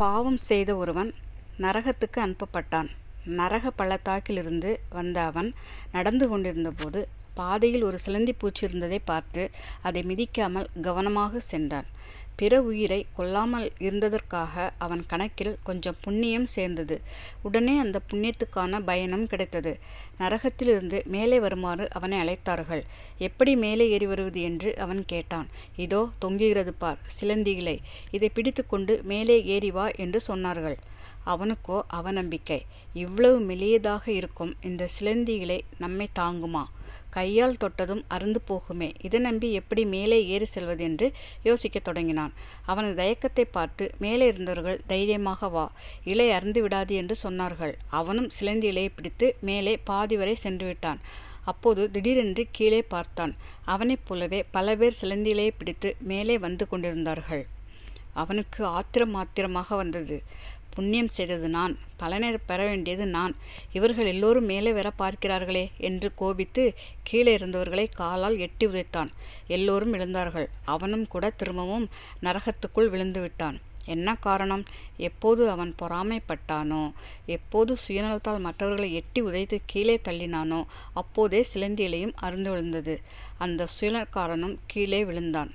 பாவம் செய்த ஒருவன் நரகத்துக்கு அனுப்பப்பட்டான் நரக பள்ளத்தாக்கிலிருந்து வந்த அவன் நடந்து கொண்டிருந்தபோது பாதையில் ஒரு சிலந்தி பூச்சி இருந்ததை பார்த்து அதை மிதிக்காமல் கவனமாக சென்றான் பிற உயிரை கொல்லாமல் இருந்ததற்காக அவன் கணக்கில் கொஞ்சம் புண்ணியம் சேர்ந்தது உடனே அந்த புண்ணியத்துக்கான பயணம் கிடைத்தது நரகத்திலிருந்து மேலே வருமாறு அவனை அழைத்தார்கள் எப்படி மேலே ஏறி வருவது என்று அவன் கேட்டான் இதோ தொங்குகிறது பார் சிலந்திகளை இதை பிடித்துக்கொண்டு மேலே ஏறி வா என்று சொன்னார்கள் அவனுக்கோ அவநம்பிக்கை இவ்வளவு மெலியதாக இருக்கும் இந்த சிலந்திகளை நம்மை தாங்குமா கையால் தொட்டதும் அருந்து போகுமே இதை நம்பி எப்படி மேலே ஏறி செல்வது என்று யோசிக்கத் தொடங்கினான் அவனது தயக்கத்தை பார்த்து மேலே இருந்தவர்கள் தைரியமாக வா இலை அருந்து விடாது என்று சொன்னார்கள் அவனும் சிலந்தி இலையை பிடித்து மேலே பாதி வரை சென்று விட்டான் அப்போது திடீரென்று கீழே பார்த்தான் அவனைப் போலவே பல பேர் சிலந்தி பிடித்து மேலே வந்து கொண்டிருந்தார்கள் அவனுக்கு ஆத்திரம் மாத்திரமாக வந்தது புண்ணியம் செய்தது நான் பலனை பெற வேண்டியது நான் இவர்கள் எல்லோரும் மேலே வர பார்க்கிறார்களே என்று கோபித்து கீழே இருந்தவர்களை காலால் எட்டி உதைத்தான் எல்லோரும் எழுந்தார்கள் அவனும் கூட திரும்பவும் நரகத்துக்குள் விழுந்து விட்டான் என்ன காரணம் எப்போது அவன் பொறாமைப்பட்டானோ எப்போது சுயநலத்தால் மற்றவர்களை எட்டி உதைத்து கீழே தள்ளினானோ அப்போதே சிலந்தியிலையும் அருந்து விழுந்தது அந்த காரணம் கீழே விழுந்தான்